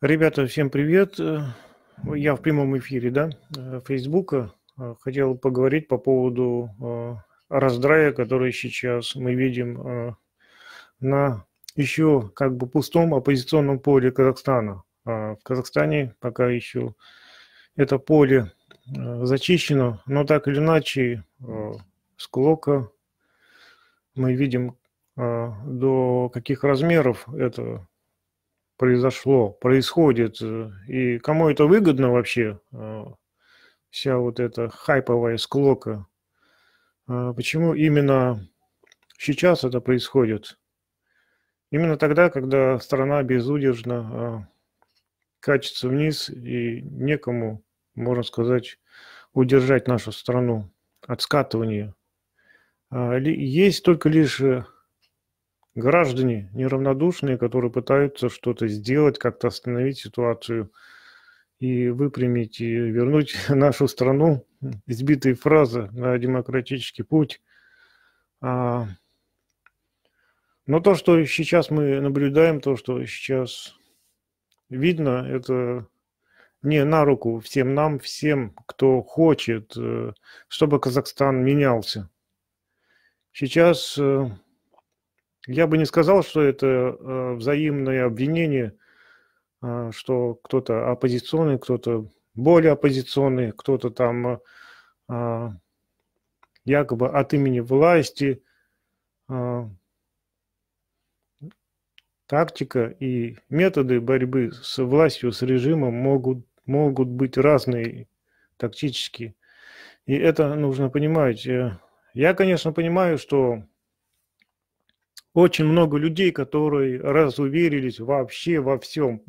Ребята, всем привет. Я в прямом эфире, да, э, Фейсбука. Э, хотел поговорить по поводу э, раздрая, который сейчас мы видим на еще как бы пустом оппозиционном поле Казахстана. А в Казахстане пока еще это поле зачищено, но так или иначе склока мы видим до каких размеров это произошло, происходит, э, и кому это выгодно вообще, э, вся вот эта хайповая склока. А почему именно сейчас это происходит? Именно тогда, когда страна безудержно а, качется вниз, и некому, можно сказать, удержать нашу страну от скатывания. А есть только лишь э, граждане неравнодушные, которые пытаются что-то сделать, как-то остановить ситуацию и выпрямить, и вернуть нашу страну. Избитые фразы на демократический путь. А, но то, что сейчас мы наблюдаем, то, что сейчас видно, это не на руку всем нам, всем, кто хочет, э, чтобы Казахстан менялся. Сейчас э, я бы не сказал, что это э, взаимное обвинение, а, что кто-то оппозиционный, кто-то более оппозиционный, кто-то там а, якобы от имени власти. А, тактика и методы борьбы с властью, с режимом могут, могут быть разные тактически. И это нужно понимать. Э, я, конечно, понимаю, что очень много людей, которые разуверились вообще во всем.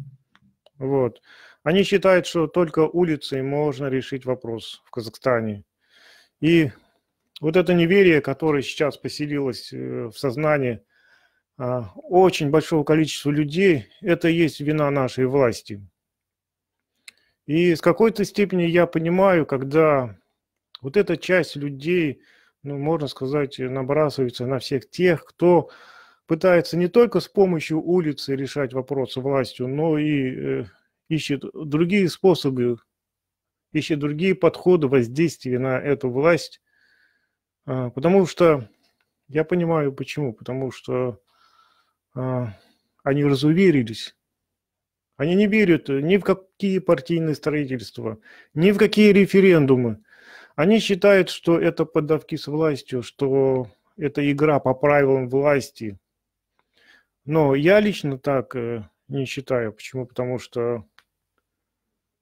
Вот. Они считают, что только улицей можно решить вопрос в Казахстане. И вот это неверие, которое сейчас поселилось э, в сознании а, очень большого количества людей, это и есть вина нашей власти. И с какой-то степени я понимаю, когда вот эта часть людей, ну, можно сказать, набрасывается на всех тех, кто пытается не только с помощью улицы решать вопросы властью, но и э, ищет другие способы, ищет другие подходы воздействия на эту власть. Э, потому что, я понимаю почему, потому что э, они разуверились. Они не верят ни в какие партийные строительства, ни в какие референдумы. Они считают, что это поддавки с властью, что это игра по правилам власти, но я лично так э, не считаю. Почему? Потому что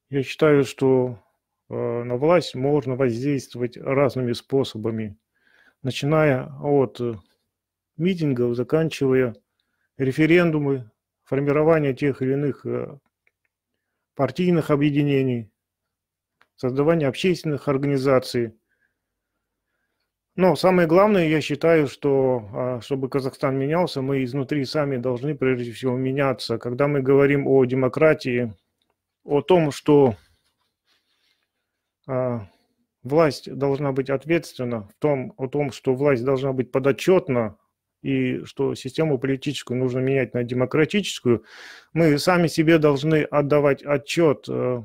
я считаю, что э, на власть можно воздействовать разными способами, начиная от э, митингов, заканчивая референдумы, формирование тех или иных партийных объединений, создавание общественных организаций – но самое главное, я считаю, что а, чтобы Казахстан менялся, мы изнутри сами должны прежде всего меняться. Когда мы говорим о демократии, о том, что а, власть должна быть ответственна, в том, о том, что власть должна быть подотчетна, и что систему политическую нужно менять на демократическую, мы сами себе должны отдавать отчет. Э,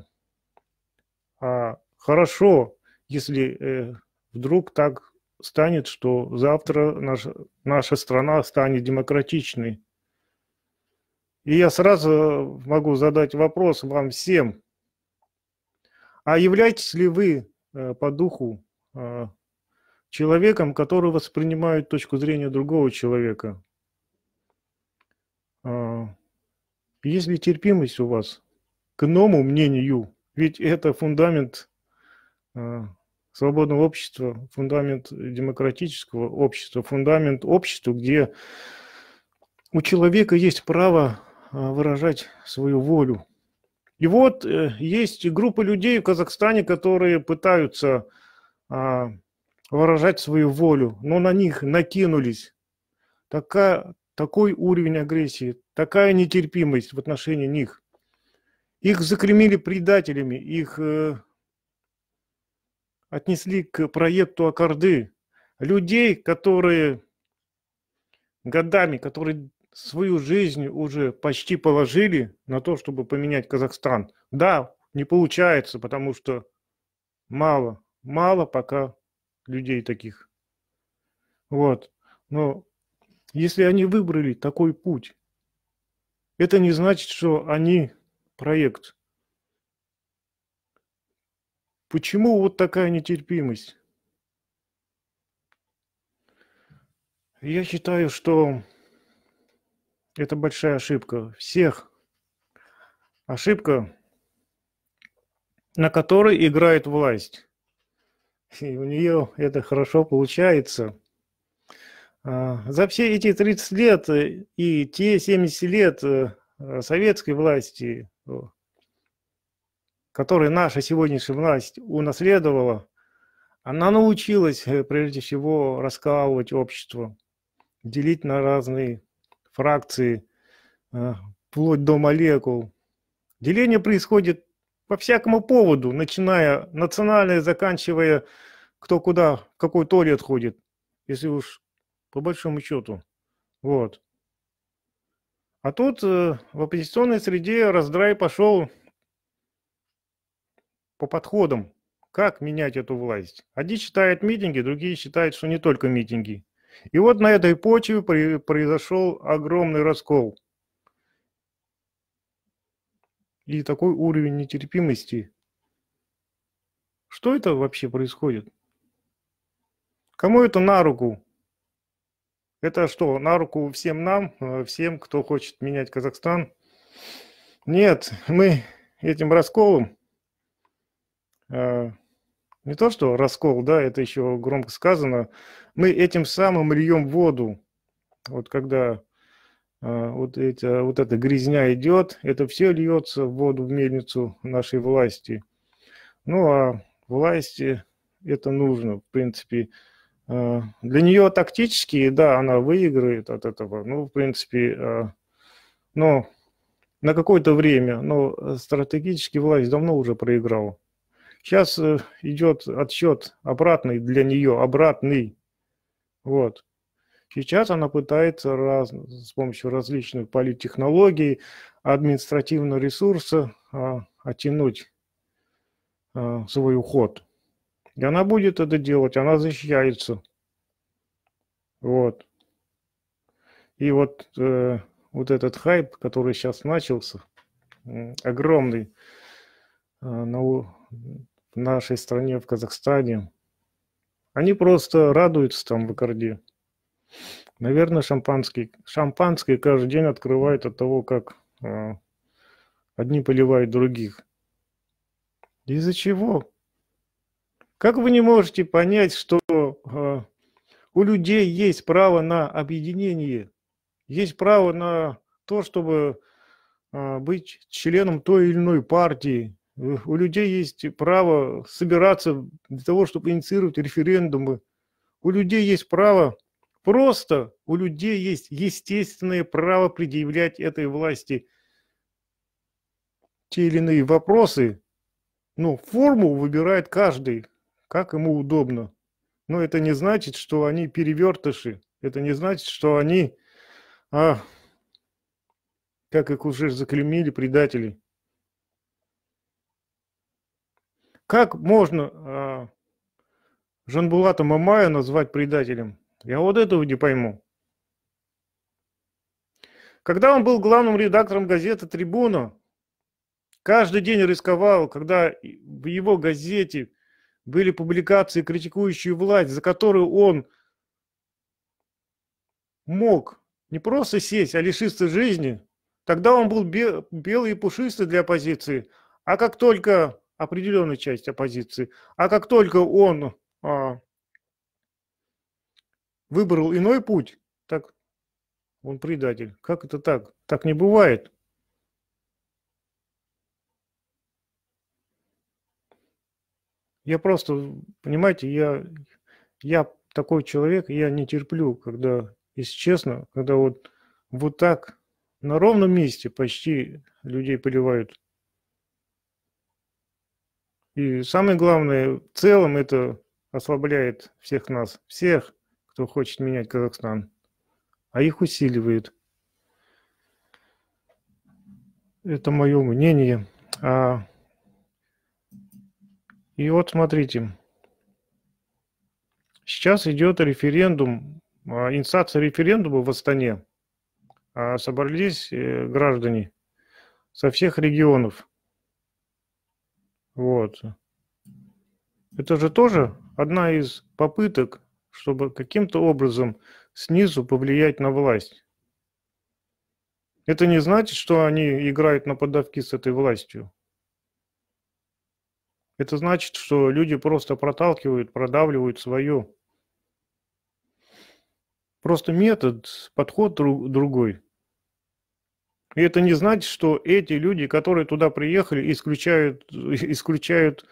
а, Хорошо, если э, вдруг так станет, что завтра наш, наша страна станет демократичной. И я сразу могу задать вопрос вам всем. А являетесь ли вы э, по духу э, человеком, который воспринимает точку зрения другого человека? А, есть ли терпимость у вас к новому мнению? Ведь это фундамент э, Свободного общества, фундамент демократического общества, фундамент общества, где у человека есть право а, выражать свою волю. И вот э, есть группа людей в Казахстане, которые пытаются а, выражать свою волю, но на них накинулись. Такая, такой уровень агрессии, такая нетерпимость в отношении них. Их закремили предателями, их э, отнесли к проекту Аккорды. Людей, которые годами, которые свою жизнь уже почти положили на то, чтобы поменять Казахстан. Да, не получается, потому что мало, мало пока людей таких. Вот. Но если они выбрали такой путь, это не значит, что они проект. Почему вот такая нетерпимость? Я считаю, что это большая ошибка всех. Ошибка, на которой играет власть. И у нее это хорошо получается. А, за все эти 30 лет и те 70 лет э, советской власти который наша сегодняшняя власть унаследовала, она научилась э, прежде всего раскалывать общество, делить на разные фракции, э, вплоть до молекул. Деление происходит по всякому поводу, начиная национальное, заканчивая кто куда, в какой туалет ходит, если уж по большому счету. Вот. А тут э, в оппозиционной среде раздрай пошел по подходам, как менять эту власть. Одни считают митинги, другие считают, что не только митинги. И вот на этой почве произошел огромный раскол. И такой уровень нетерпимости. Что это вообще происходит? Кому это на руку? Это что, на руку всем нам, э, всем, кто хочет менять Казахстан? Нет, мы этим расколом а, не то что раскол, да, это еще громко сказано, мы этим самым льем воду. Вот когда а, вот, эти, вот эта грязня идет, это все льется в воду, в мельницу нашей власти. Ну а власти это нужно, в принципе. А, для нее тактически, да, она выиграет от этого. Ну, в принципе, но на какое-то время, но стратегически власть давно уже проиграла. Сейчас э, идет отсчет обратный для нее, обратный. Вот. Сейчас она пытается раз, с помощью различных политтехнологий, административного ресурса а, оттянуть а, свой уход. И она будет это делать, она защищается. Вот. И вот, э, вот этот хайп, который сейчас начался, огромный э, а, на, в нашей стране, в Казахстане, они просто радуются там в Икарде. Наверное, шампанский. шампанский каждый день открывает от того, как э, одни поливают других. Из-за чего? Как вы не можете понять, что э, у людей есть право на объединение, есть право на то, чтобы э, быть членом той или иной партии, Э, у людей есть право собираться для того, чтобы инициировать референдумы. У людей есть право, просто у людей есть естественное право предъявлять этой власти те или иные вопросы. Но ну, форму выбирает каждый, как ему удобно. Но это не значит, что они перевертыши. Это не значит, что они, а, как их уже заклемили, предатели. Как можно э, Жанбулата Мамая назвать предателем? Я вот этого не пойму. Когда он был главным редактором газеты «Трибуна», каждый день рисковал, когда в его газете были публикации, критикующие власть, за которую он мог не просто сесть, а лишиться жизни, тогда он был белый и пушистый для оппозиции. А как только определенной части оппозиции. А как только он а, выбрал иной путь, так он предатель. Как это так? Так не бывает. Я просто, понимаете, я, я такой человек, я не терплю, когда, если честно, когда вот, вот так на ровном месте почти людей поливают и самое главное, в целом это ослабляет всех нас, всех, кто хочет менять Казахстан, а их усиливает. Это мое мнение. А... И вот смотрите, сейчас идет референдум, а, инициация референдума в Астане. А собрались э, граждане со всех регионов – вот. Это же тоже одна из попыток, чтобы каким-то образом снизу повлиять на власть. Это не значит, что они играют на подавки с этой властью. Это значит, что люди просто проталкивают, продавливают свое. Просто метод, подход другой. И это не значит, что эти люди, которые туда приехали, исключают, исключают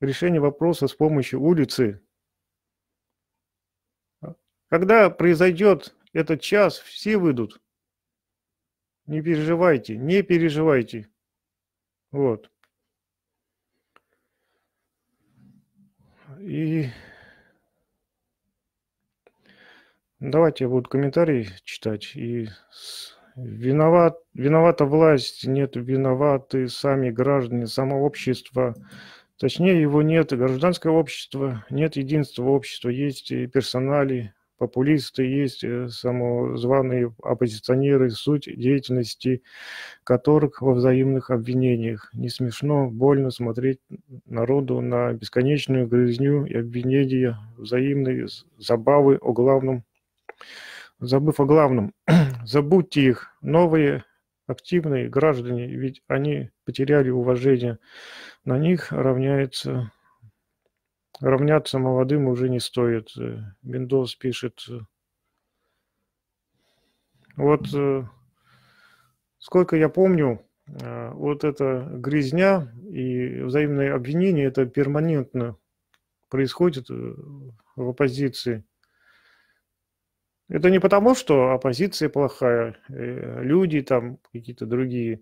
решение вопроса с помощью улицы. Когда произойдет этот час, все выйдут. Не переживайте, не переживайте. Вот. И давайте я буду комментарии читать и Виноват, виновата власть, нет, виноваты сами граждане, само общество. Точнее, его нет, гражданское общество, нет единства общества, есть и персонали, популисты, есть э, самозваные оппозиционеры, суть деятельности которых во взаимных обвинениях. Не смешно, больно смотреть народу на бесконечную грызню и обвинения, взаимные забавы о главном забыв о главном. Забудьте их, новые активные граждане, ведь они потеряли уважение. На них равняется, равняться молодым уже не стоит. Биндос э, пишет. Э, вот э, сколько я помню, вот эта грязня и взаимные обвинения, это перманентно происходит в оппозиции – это не потому, что оппозиция плохая, э, люди там какие-то другие.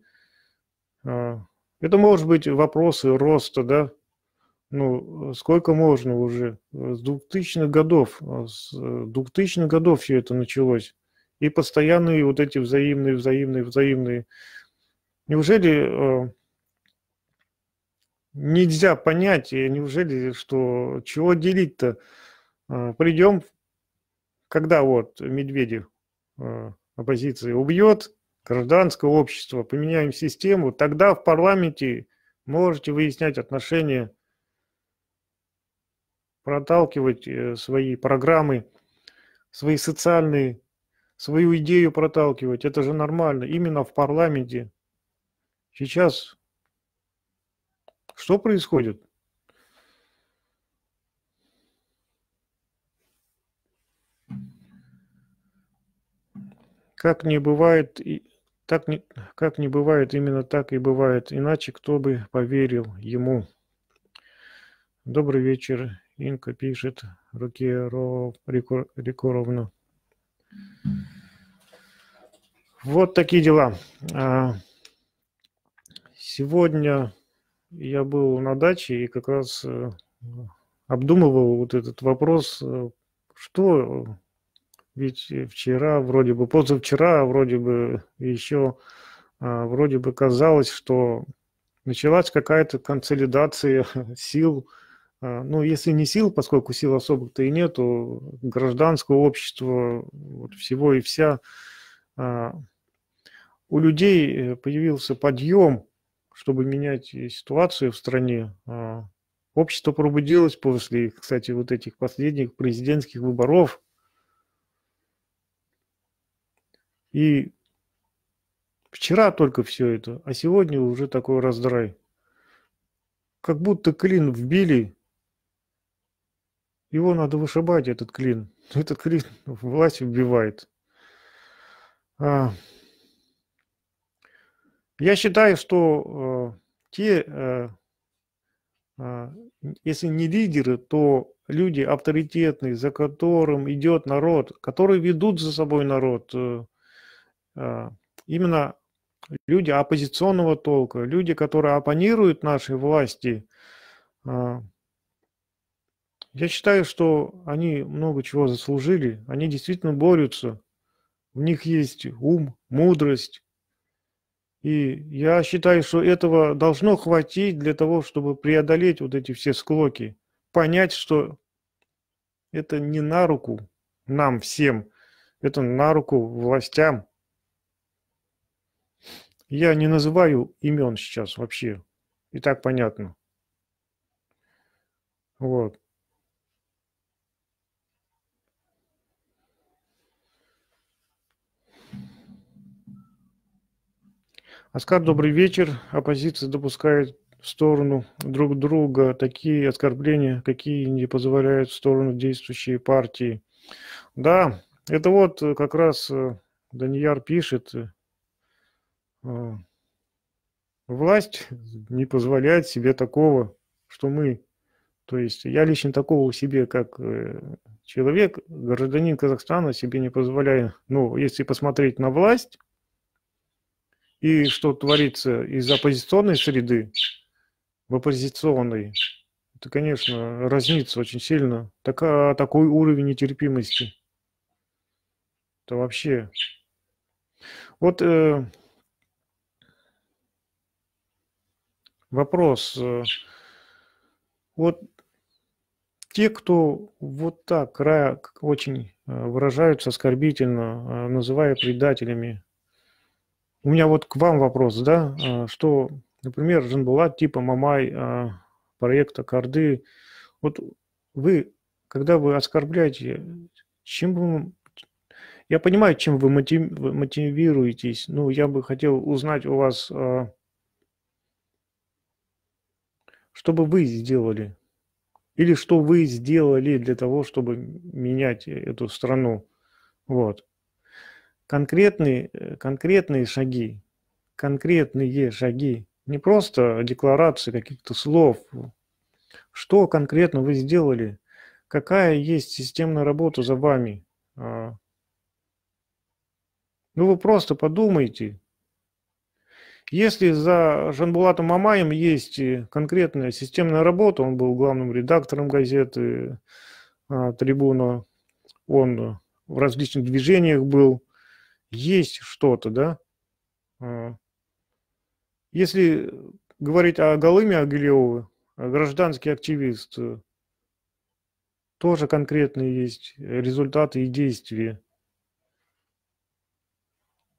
А, это может быть вопросы роста, да? Ну, сколько можно уже? С 2000-х годов, а, с 2000-х годов все это началось. И постоянные вот эти взаимные, взаимные, взаимные. Неужели а, нельзя понять, неужели, что чего делить-то? Придем когда вот Медведев э, оппозиции убьет, гражданское общество, поменяем систему, тогда в парламенте можете выяснять отношения, проталкивать э, свои программы, свои социальные, свою идею проталкивать. Это же нормально, именно в парламенте. Сейчас что происходит? Как не бывает, и так не, как не бывает, именно так и бывает. Иначе кто бы поверил ему? Добрый вечер, Инка пишет Рукеров, Рекор, Вот такие дела. А, сегодня я был на даче и как раз э, обдумывал вот этот вопрос, э, что ведь вчера, вроде бы, позавчера, вроде бы, еще, а, вроде бы казалось, что началась какая-то консолидация сил, а, ну, если не сил, поскольку сил особых-то и нету, гражданского общества, вот, всего и вся, а, у людей э, появился подъем, чтобы менять ситуацию в стране. Общество пробудилось после, кстати, вот этих последних президентских выборов, И вчера только все это, а сегодня уже такой раздрай. Как будто клин вбили, его надо вышибать, этот клин. Этот клин власть убивает. А... Я считаю, что э, те, э, э, если не лидеры, то люди авторитетные, за которым идет народ, которые ведут за собой народ, э, а, именно люди оппозиционного толка, люди, которые оппонируют нашей власти, а, я считаю, что они много чего заслужили, они действительно борются, у них есть ум, мудрость. И я считаю, что этого должно хватить для того, чтобы преодолеть вот эти все склоки, понять, что это не на руку нам всем, это на руку властям. Я не называю имен сейчас вообще. И так понятно. Вот. Оскар, добрый вечер. Оппозиция допускает в сторону друг друга такие оскорбления, какие не позволяют в сторону действующей партии. Да, это вот э, как раз э, Данияр пишет, э, а, власть не позволяет себе такого, что мы, то есть я лично такого себе, как э, человек, гражданин Казахстана себе не позволяю, ну, если посмотреть на власть и что творится из оппозиционной среды, в оппозиционной, это, конечно, разница очень сильно. Так, а такой уровень нетерпимости. Это вообще... Вот э, Вопрос. Э, вот те, кто вот так очень э, выражаются оскорбительно, э, называя предателями, у меня вот к вам вопрос, да, что, например, Жанбулат типа Мамай проекта Карды, вот вы, когда вы оскорбляете, чем вы... Я понимаю, чем вы мотивируетесь, но я бы хотел узнать у вас что бы вы сделали? Или что вы сделали для того, чтобы менять э, эту страну? Вот. Конкретные, э, конкретные шаги, конкретные шаги, не просто декларации каких-то слов. Что конкретно вы сделали? Какая есть системная работа за вами? А, ну, вы просто подумайте, если за Жанбулатом Мамаем есть конкретная системная работа, он был главным редактором газеты а, «Трибуна», он в различных движениях был, есть что-то, да? А, если говорить о Галыме Агилеве, а, гражданский активист, тоже конкретные есть результаты и действия.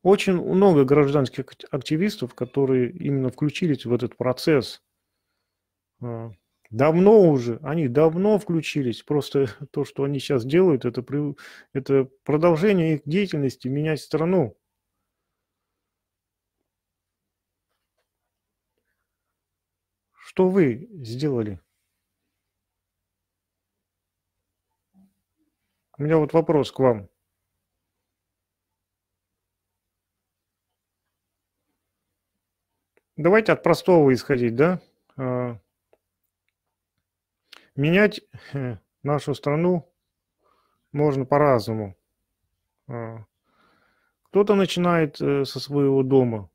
Очень много гражданских активистов, которые именно включились в этот процесс. А, давно уже, они давно включились. Просто то, что они сейчас делают, это, при, это продолжение их деятельности менять страну. Что вы сделали? У меня вот вопрос к вам. Давайте от простого исходить, да? А, менять нашу страну можно по-разному. А, кто-то начинает э, со своего дома,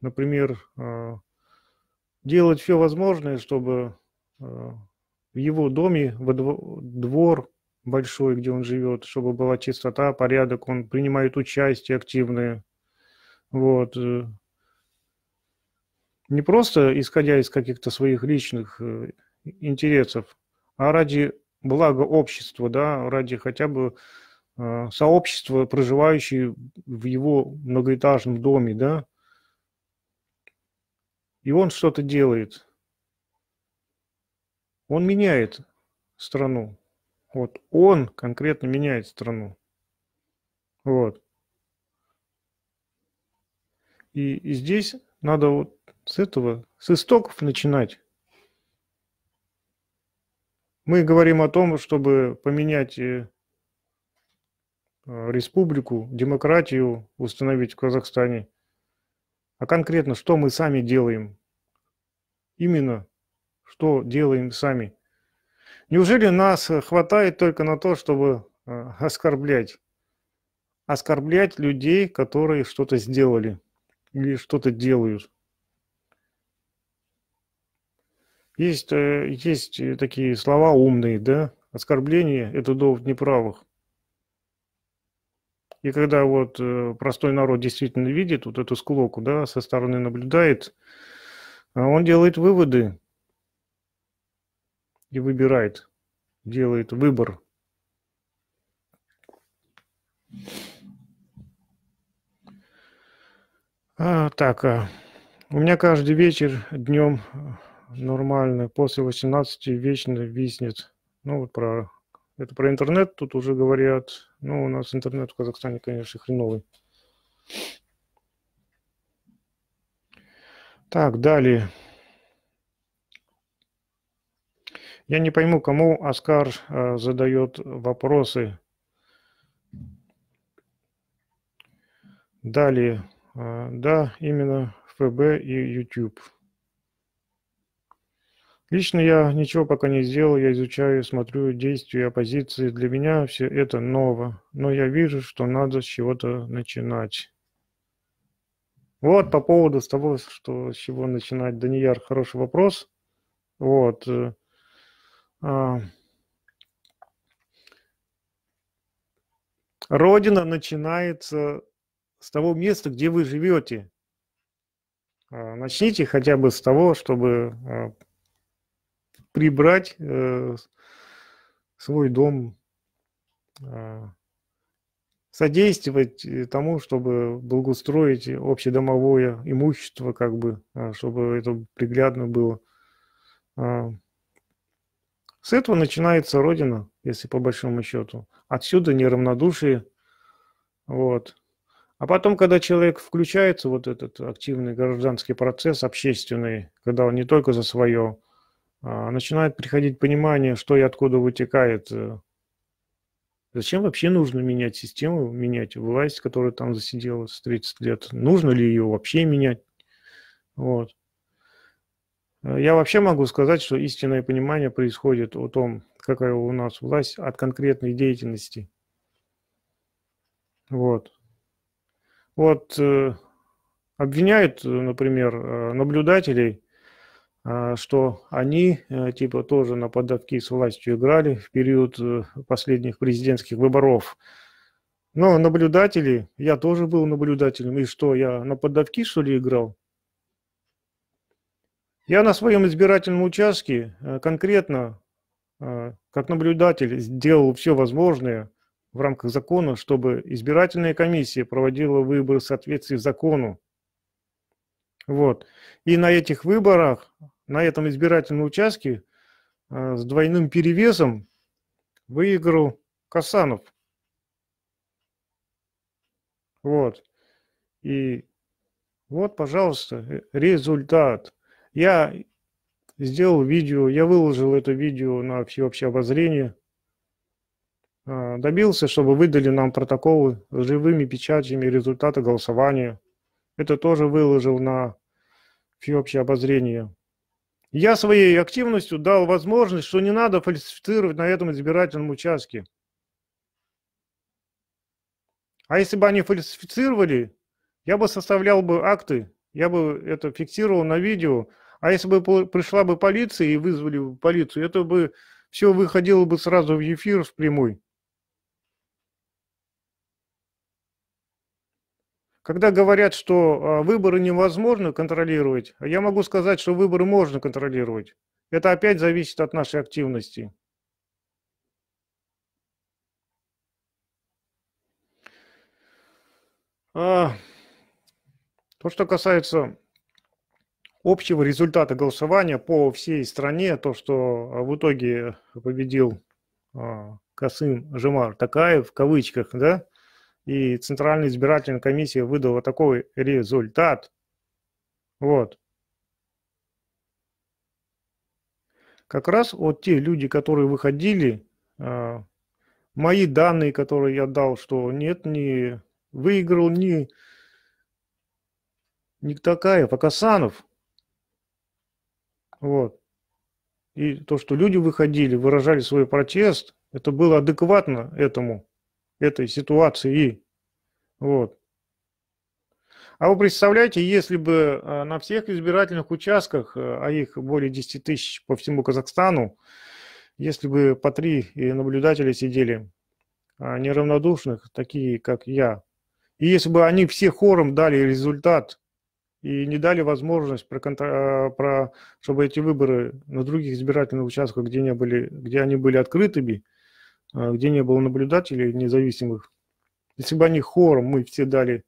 например, а, делать все возможное, чтобы в его доме, во двор большой, где он живет, чтобы была чистота, порядок, он принимает участие активное. Вот. Э, не просто исходя из каких-то своих личных э, интересов, а ради блага общества, да, ради хотя бы э, сообщества, проживающего в его многоэтажном доме, да, и он что-то делает. Он меняет страну. Вот он конкретно меняет страну. Вот. И, и здесь надо вот с этого, с истоков начинать. Мы говорим о том, чтобы поменять э, э, республику, демократию установить в Казахстане. А конкретно, что мы сами делаем? Именно, что делаем сами? Неужели нас хватает только на то, чтобы э, оскорблять? Оскорблять людей, которые что-то сделали или что-то делают. Есть, э, есть э, такие слова умные, да? Оскорбление – это довод неправых. И когда вот э, простой народ действительно видит вот эту склоку, да, со стороны наблюдает, он делает выводы и выбирает, делает выбор. А, так, а, у меня каждый вечер днем нормально. После 18 вечно виснет. Ну, вот про это про интернет тут уже говорят. Ну, у нас интернет в Казахстане, конечно, хреновый. Так, далее. Я не пойму, кому Оскар э, задает вопросы. Далее. Э, да, именно ФБ и YouTube. Лично я ничего пока не сделал, я изучаю смотрю действия оппозиции. Для меня все это ново, но я вижу, что надо с чего-то начинать. Вот по поводу с того, что с чего начинать, Данияр, хороший вопрос. Вот. Э, а, родина начинается с того места, где вы живете. А, начните хотя бы с того, чтобы а, прибрать э, свой дом, а, э, содействовать тому, чтобы благоустроить общедомовое имущество, как бы, а, чтобы это приглядно было. А, с этого начинается Родина, если по большому счету. Отсюда неравнодушие. Вот. А потом, когда человек включается, вот этот активный гражданский процесс общественный, когда он не только за свое, а, начинает приходить понимание, что и откуда вытекает. Э, зачем вообще нужно менять систему, менять власть, которая там засиделась 30 лет? Нужно ли ее вообще менять? Вот. Э, я вообще могу сказать, что истинное понимание происходит о том, какая у нас власть от конкретной деятельности. Вот. Вот э, обвиняют, например, наблюдателей а, что они э, типа тоже на поддавки с властью играли в период э, последних президентских выборов. Но наблюдатели, я тоже был наблюдателем, и что, я на поддавки, что ли, играл? Я на своем избирательном участке э, конкретно, как наблюдатель, сделал все возможное в рамках закона, чтобы избирательная комиссия проводила выборы в соответствии с закону, вот. И на этих выборах, на этом избирательном участке э, с двойным перевесом выиграл Касанов. Вот. И вот, пожалуйста, э, результат. Я сделал видео, я выложил это видео на всеобщее обозрение. А, добился, чтобы выдали нам протоколы с живыми печатями результата голосования. Это тоже выложил на всеобщее обозрение. Я своей активностью дал возможность, что не надо фальсифицировать на этом избирательном участке. А если бы они фальсифицировали, я бы составлял бы акты, я бы это фиксировал на видео. А если бы пришла бы полиция и вызвали бы полицию, это бы все выходило бы сразу в эфир в прямой. Когда говорят, что а, выборы невозможно контролировать, я могу сказать, что выборы можно контролировать. Это опять зависит от нашей активности. А, то, что касается общего результата голосования по всей стране, то, что а, в итоге победил а, Касым Жемар Такаев, в кавычках, да, и Центральная избирательная комиссия выдала такой результат. Вот. Как раз вот те люди, которые выходили, а, мои данные, которые я дал, что нет, не выиграл ни такая, а Касанов. Вот. И то, что люди выходили, выражали свой протест, это было адекватно этому этой ситуации. Вот. А вы представляете, если бы э, на всех избирательных участках, э, а их более 10 тысяч по всему Казахстану, если бы по три э, наблюдателя сидели а, неравнодушных, такие как я, и если бы они все хором дали результат и не дали возможность, про, про, чтобы эти выборы на других избирательных участках, где, не были, где они были открытыми, а, где не было наблюдателей независимых, если бы они хором мы все дали,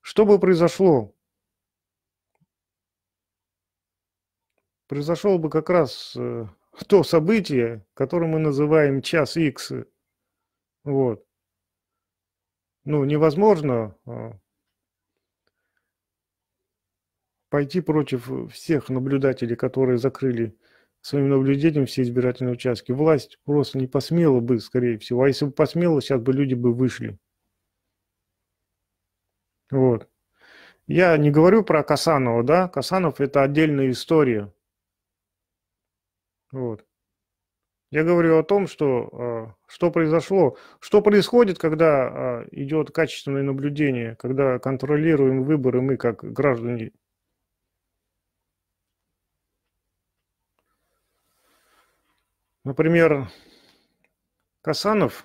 что бы произошло? Произошло бы как раз э, то событие, которое мы называем час X. Вот. Ну, невозможно а, пойти против всех наблюдателей, которые закрыли своим наблюдением все избирательные участки. Власть просто не посмела бы, скорее всего. А если бы посмела, сейчас бы люди бы вышли. Вот. Я не говорю про Касанова, да? Касанов – это отдельная история. Вот. Я говорю о том, что, а, что произошло, что происходит, когда а, идет качественное наблюдение, когда контролируем выборы мы как граждане Например, Касанов,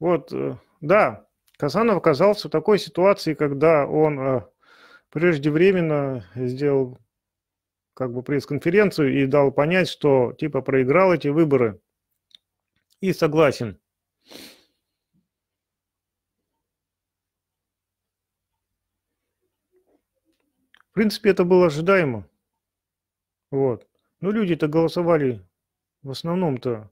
вот, э, да, Касанов оказался в такой ситуации, когда он э, преждевременно сделал как бы пресс-конференцию и дал понять, что типа проиграл эти выборы и согласен. В принципе, это было ожидаемо. Вот. Но ну, люди-то голосовали в основном-то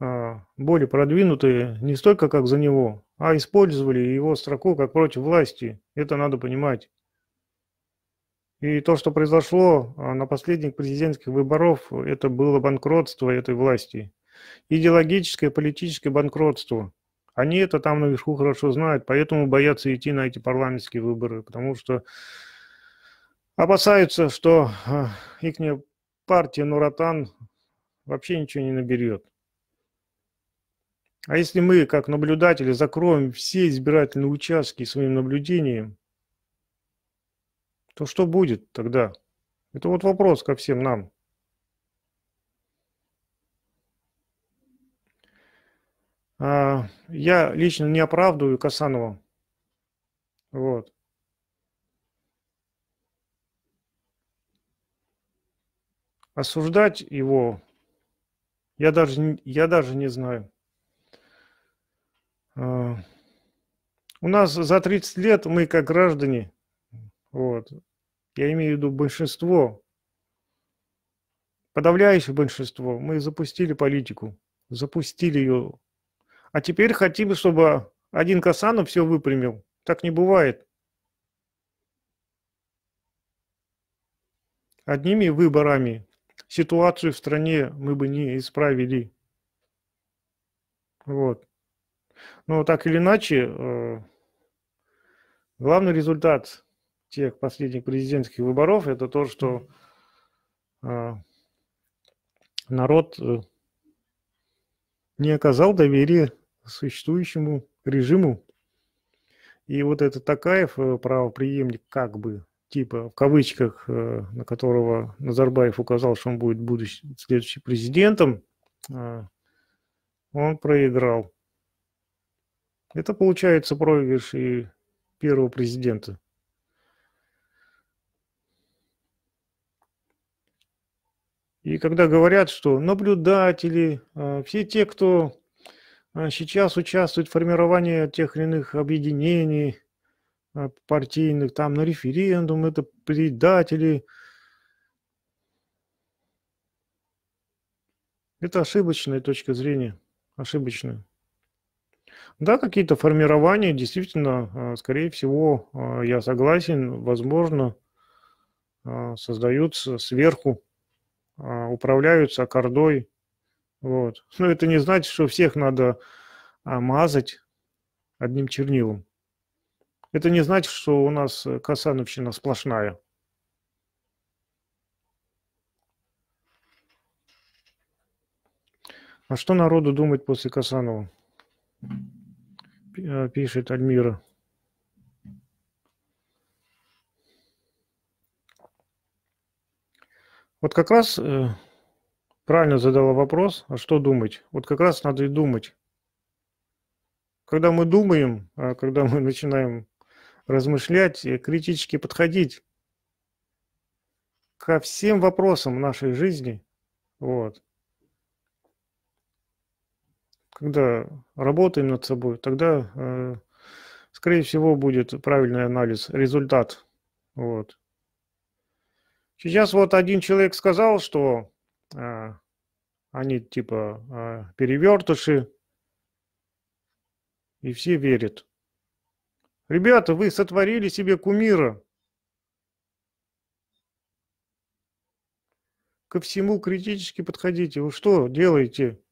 а, более продвинутые не столько как за него, а использовали его строку как против власти. Это надо понимать. И то, что произошло а, на последних президентских выборах, это было банкротство этой власти. Идеологическое, политическое банкротство. Они это там наверху хорошо знают, поэтому боятся идти на эти парламентские выборы, потому что опасаются, что а, их партия Нуратан вообще ничего не наберет. А если мы, как наблюдатели, закроем все избирательные участки своим наблюдением, то что будет тогда? Это вот вопрос ко всем нам. А, я лично не оправдываю Касанова. Вот. Осуждать его я даже, я даже не знаю. А, у нас за 30 лет мы как граждане, вот, я имею в виду большинство, подавляющее большинство, мы запустили политику, запустили ее. А теперь хотим, чтобы один Касанов все выпрямил. Так не бывает. Одними выборами ситуацию в стране мы бы не исправили. Вот. Но так или иначе, э, главный результат тех последних президентских выборов это то, что э, народ э, не оказал доверия существующему режиму. И вот этот Такаев, правоприемник как бы типа, в кавычках, э, на которого Назарбаев указал, что он будет будущий, следующим президентом, э, он проиграл. Это получается проигрыш и первого президента. И когда говорят, что наблюдатели, э, все те, кто сейчас участвует в формировании тех или иных объединений, Э, партийных, там на референдум, это предатели. Это ошибочная точка зрения, ошибочная. Да, какие-то формирования, действительно, э, скорее всего, э, я согласен, возможно, создаются сверху, управляются аккордой. Вот. Но это не значит, что всех надо мазать одним чернилом. Это не значит, что у нас э, Касановщина сплошная. А что народу думать после Касанова? Э, пишет Альмира. Вот как раз э, правильно задала вопрос, а что думать? Вот как раз надо и думать. Когда мы думаем, а когда мы начинаем размышлять и критически подходить ко всем вопросам нашей жизни. Вот. Когда работаем над собой, тогда, э, скорее всего, будет правильный анализ, результат. Вот. Сейчас вот один человек сказал, что э, они типа э, перевертыши, и все верят. Ребята, вы сотворили себе кумира. Ко всему критически подходите. Вы что делаете?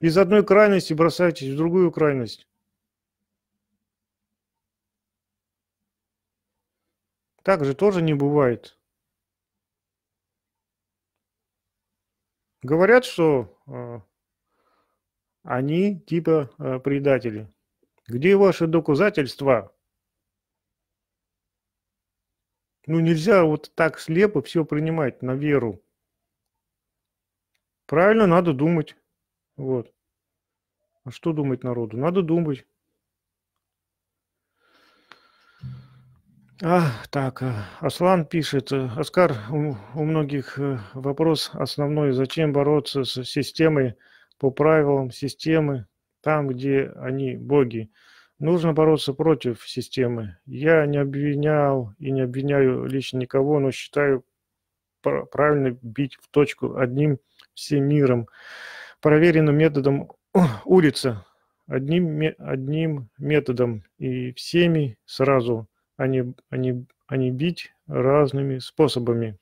Из одной крайности бросаетесь в другую крайность. Так же тоже не бывает. Говорят, что э, они типа э, предатели. Где ваши доказательства? Ну нельзя вот так слепо все принимать на веру. Правильно, надо думать. Вот. А что думать народу? Надо думать. А, так, э, Аслан пишет, э, Оскар, у, у многих э, вопрос основной, зачем бороться с системой по правилам системы, там, где они боги. Нужно бороться против системы. Я не обвинял и не обвиняю лично никого, но считаю правильно бить в точку одним всем миром, проверенным методом улица, одним, одним методом и всеми сразу, а не, а не, а не бить разными способами.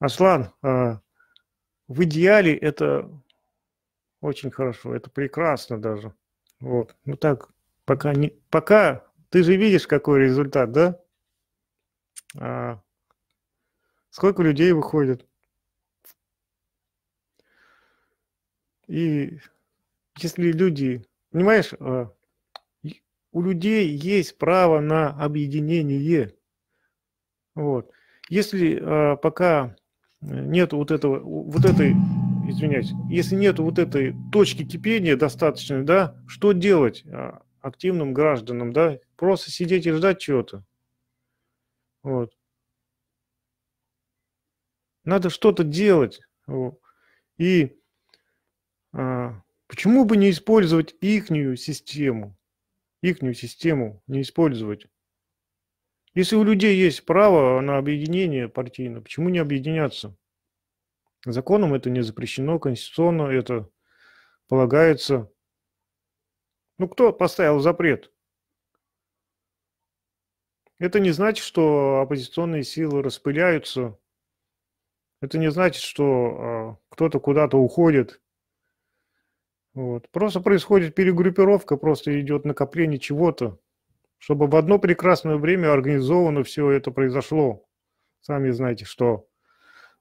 Аслан, а, в идеале это очень хорошо, это прекрасно даже. Вот, ну так, пока не... Пока ты же видишь, какой результат, да? А сколько людей выходит? И если люди, понимаешь, а, у людей есть право на объединение. Вот. Если а, пока э, нет вот этого, вот этой извиняюсь, если нет вот этой точки кипения достаточной, да, что делать а, активным гражданам, да? Просто сидеть и ждать чего-то. Вот. Надо что-то делать. И а, почему бы не использовать ихнюю систему? Ихнюю систему не использовать. Если у людей есть право на объединение партийно, почему не объединяться? Законом это не запрещено, конституционно это полагается. Ну, кто поставил запрет? Это не значит, что оппозиционные силы распыляются. Это не значит, что э, кто-то куда-то уходит. Вот. Просто происходит перегруппировка, просто идет накопление чего-то, чтобы в одно прекрасное время организовано все это произошло. Сами знаете, что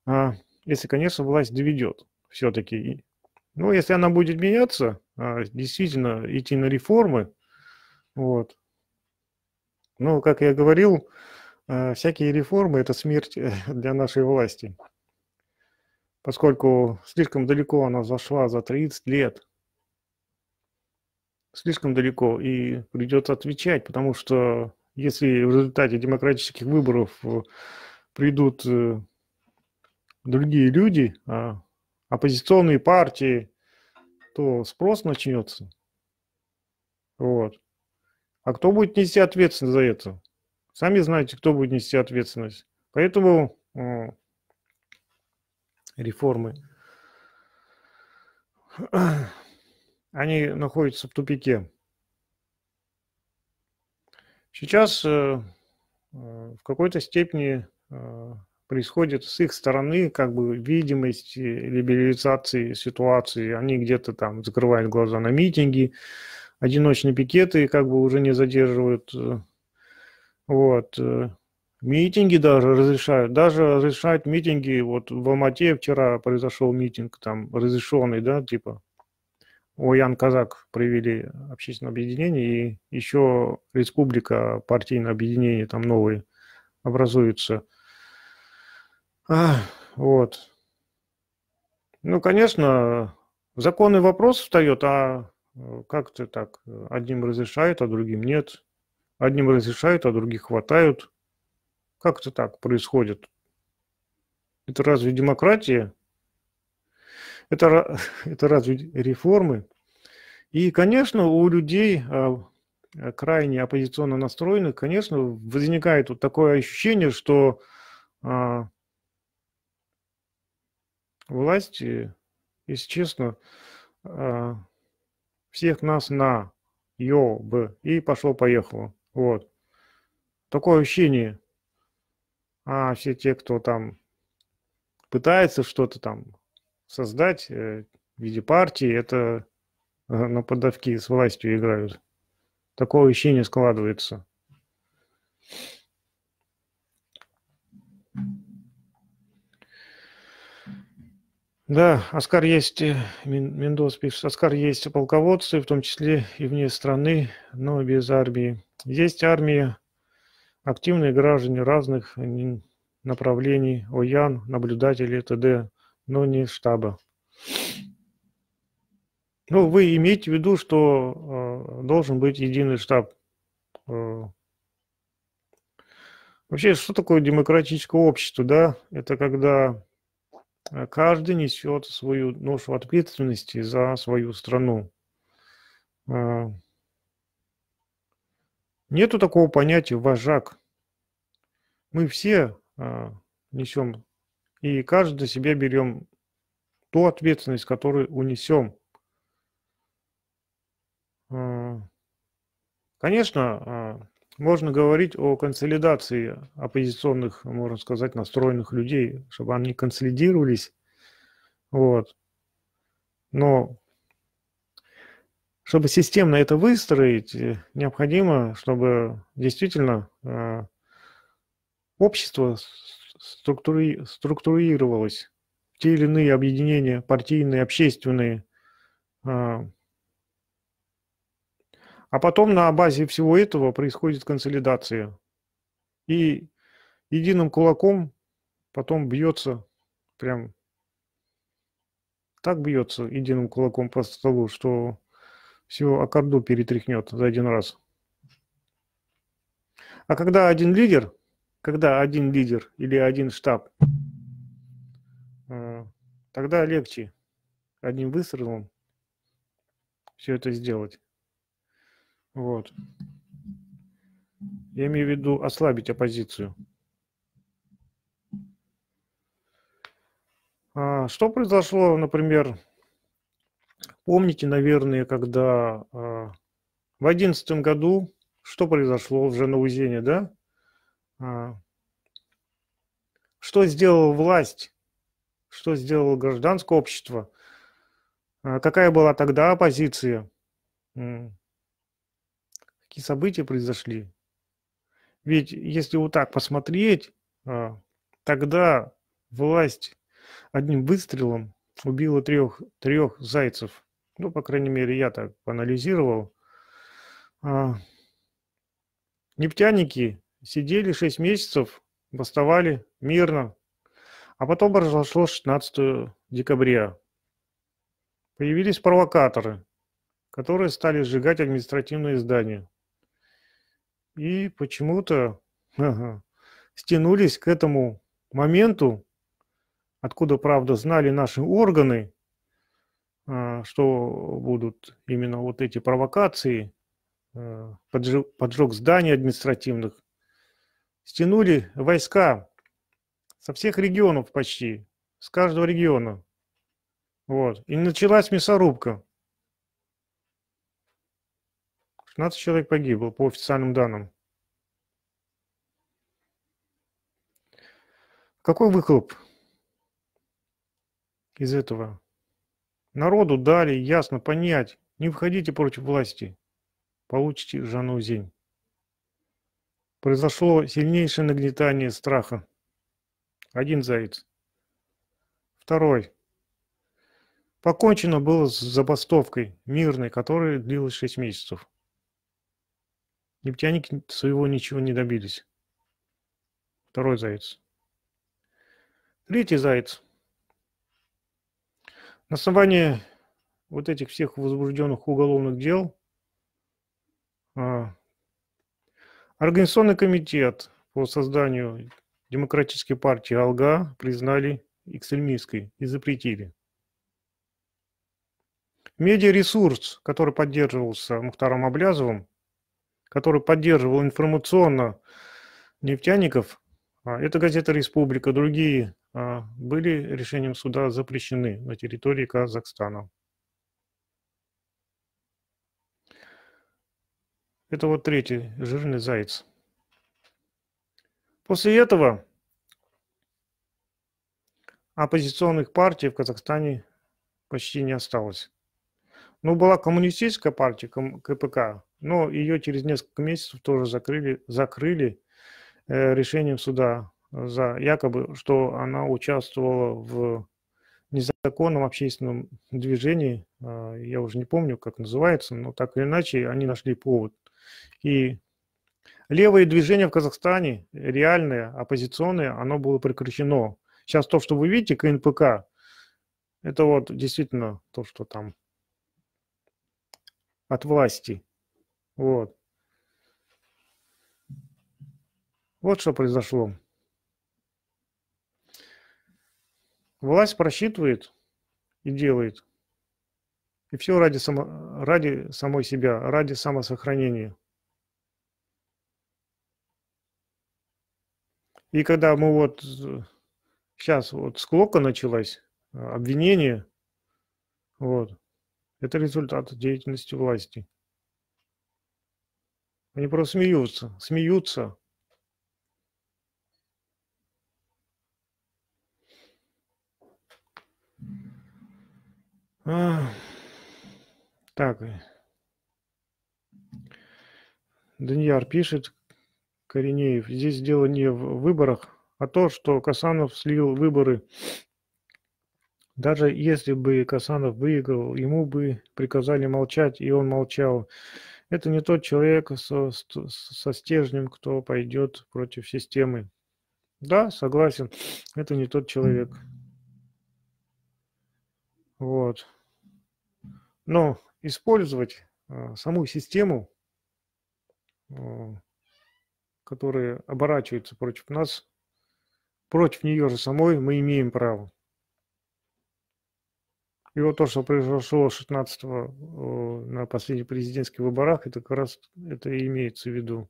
а, если, конечно, власть доведет все-таки. Ну, если она будет меняться, а, действительно идти на реформы, вот. Ну, как я говорил, а, всякие реформы – это смерть э, для нашей власти, поскольку слишком далеко она зашла за 30 лет, слишком далеко, и придется отвечать, потому что если в результате демократических выборов э, придут э, другие люди, а оппозиционные партии, то спрос начнется. Вот. А кто будет нести ответственность за это? Сами знаете, кто будет нести ответственность. Поэтому э, реформы, они находятся в тупике. Сейчас э, э в какой-то степени э, происходит с их стороны как бы видимость э, либерализации ситуации. Они где-то там закрывают глаза на митинги, одиночные пикеты как бы уже не задерживают. Э, вот. Э. Митинги даже разрешают. Даже разрешают митинги. Вот в Алмате вчера произошел митинг там разрешенный, да, типа Оян Казак провели общественное объединение, и еще республика, партийное объединение там новые образуются – а, вот. Ну, конечно, законный вопрос встает, а э, как ты так? Э, одним разрешают, а другим нет. Одним разрешают, а других хватают. Как это так происходит? Это разве демократия? Это, это разве реформы? И, конечно, у людей а, э, крайне оппозиционно настроенных, конечно, возникает вот такое ощущение, что а, власти, если честно, а, всех нас на ё бы и пошло-поехало. Вот. Такое ощущение. А все те, кто там пытается что-то там создать э, в виде партии, это э, на подавки с властью играют. Такое ощущение складывается. Да, Оскар есть, э, Мендос пишет, Оскар есть полководцы, в том числе и вне страны, но без армии. Есть армии, активные граждане разных э, направлений, ОЯН, наблюдатели т.д., но не штаба. Ну, вы имеете в виду, что э, должен быть единый штаб. Э, вообще, что такое демократическое общество, да? Это когда Э, каждый несет свою ношу ответственности за свою страну. Э, нету такого понятия «вожак». Мы все э, несем, и каждый на себя берем ту ответственность, которую унесем. Конечно, можно говорить о консолидации оппозиционных, можно сказать, настроенных людей, чтобы они консолидировались. Вот. Но чтобы системно это выстроить, э, необходимо, чтобы действительно э, общество структури структурировалось в те или иные объединения, партийные, общественные, э, а потом на базе всего этого происходит консолидация. И единым кулаком потом бьется прям так бьется единым кулаком по столу, что всего аккорду перетряхнет за один раз. А когда один лидер, когда один лидер или один штаб, э, тогда легче одним выстрелом все это сделать. Вот. Я имею в виду ослабить оппозицию. А, что произошло, например, помните, наверное, когда а, в 2011 году что произошло в Жанаузене, да? А, что сделала власть? Что сделало гражданское общество? Какая была тогда оппозиция? какие события произошли. Ведь если вот так посмотреть, а, тогда власть одним выстрелом убила трех, трех зайцев. Ну, по крайней мере, я так анализировал. А, нефтяники сидели 6 месяцев, бастовали мирно, а потом произошло 16 декабря. Появились провокаторы, которые стали сжигать административные здания и почему-то стянулись к этому моменту, откуда, правда, знали наши органы, а, что будут именно вот эти провокации, э, поджог зданий административных, стянули войска со всех регионов почти, с каждого региона. Вот. И началась мясорубка. 15 человек погибло, по официальным данным. Какой выхлоп из этого? Народу дали ясно понять, не входите против власти, получите жанузень. Произошло сильнейшее нагнетание страха. Один заяц. Второй. Покончено было с забастовкой мирной, которая длилась 6 месяцев. Нефтяники своего ничего не добились. Второй заяц. Третий заяц. На основании вот этих всех возбужденных уголовных дел а, Организационный комитет по созданию демократической партии «Алга» признали экстремистской и запретили. Медиаресурс, который поддерживался Мухтаром Аблязовым, который поддерживал информационно нефтяников, а, эта газета «Республика», другие а, были решением суда запрещены на территории Казахстана. Это вот третий жирный заяц. После этого оппозиционных партий в Казахстане почти не осталось. Но ну, была коммунистическая партия КПК, но ее через несколько месяцев тоже закрыли, закрыли э, решением суда за якобы, что она участвовала в незаконном общественном движении, а, я уже не помню, как называется, но так или иначе они нашли повод. И левое движение в Казахстане, реальное, оппозиционное, оно было прекращено. Сейчас то, что вы видите, КНПК, это вот действительно то, что там от власти – вот. Вот что произошло. Власть просчитывает и делает. И все ради, само, ради самой себя, ради самосохранения. И когда мы вот сейчас вот склока началась, обвинение, вот, это результат деятельности власти. Они просто смеются, смеются. А, так. Даньяр пишет, Коренеев, здесь дело не в выборах, а то, что Касанов слил выборы. Даже если бы Касанов выиграл, ему бы приказали молчать, и он молчал. Это не тот человек со, со стержнем, кто пойдет против системы. Да, согласен, это не тот человек. Вот. Но использовать а, саму систему, а, которая оборачивается против нас, против нее же самой, мы имеем право. И вот то, что произошло 16 э, на последних президентских выборах, это как раз это и имеется в виду.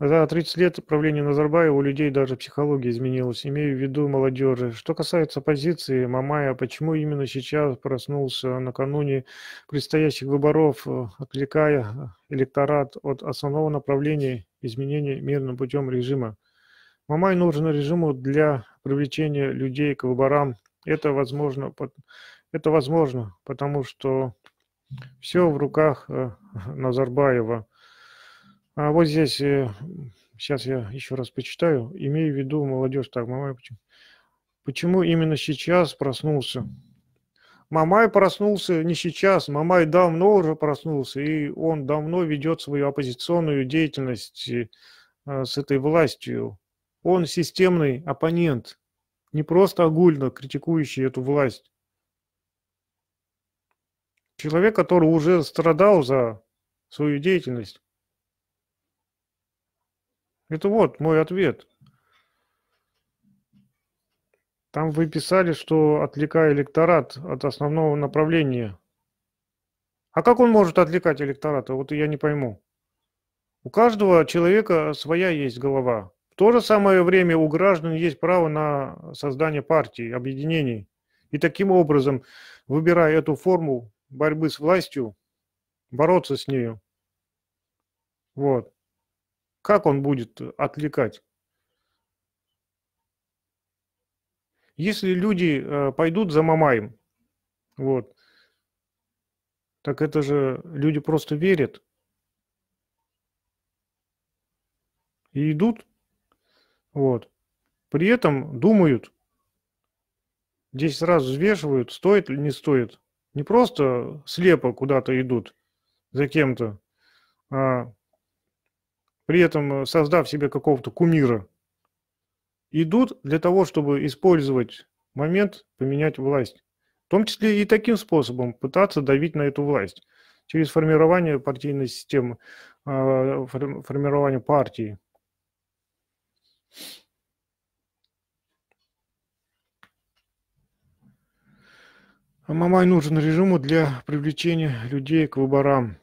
А за 30 лет правления Назарбаева у людей даже психология изменилась, имею в виду молодежи. Что касается позиции Мамая, почему именно сейчас проснулся накануне предстоящих выборов, э, отвлекая э, электорат от основного направления изменения мирным путем режима. Мамай нужен режиму для привлечения людей к выборам. Это возможно, это возможно потому что все в руках э, Назарбаева. А вот здесь, сейчас э, я еще раз почитаю, имею в виду молодежь, так, Мамай, почему именно сейчас проснулся? Мамай проснулся не сейчас, Мамай давно уже проснулся, и он давно ведет свою оппозиционную деятельность э, с этой властью. Он системный оппонент, не просто огульно критикующий эту власть. Человек, который уже страдал за свою деятельность. Это вот мой ответ. Там вы писали, что отвлекая электорат от основного направления. А как он может отвлекать электорат? Вот я не пойму. У каждого человека своя есть голова. В то же самое время у граждан есть право на создание партий, объединений. И таким образом, выбирая эту форму борьбы с властью, бороться с нею. Вот. Как он будет отвлекать? Если люди э, пойдут за Мамаем, вот, так это же люди просто верят и идут, вот. При этом думают, здесь сразу взвешивают, стоит или не стоит. Не просто слепо куда-то идут за кем-то, а при этом э, создав себе какого-то кумира – идут для того, чтобы использовать момент, поменять власть. В том числе и таким способом пытаться давить на эту власть через формирование партийной системы, а, формирование партии. Мамай нужен режиму для привлечения людей к выборам.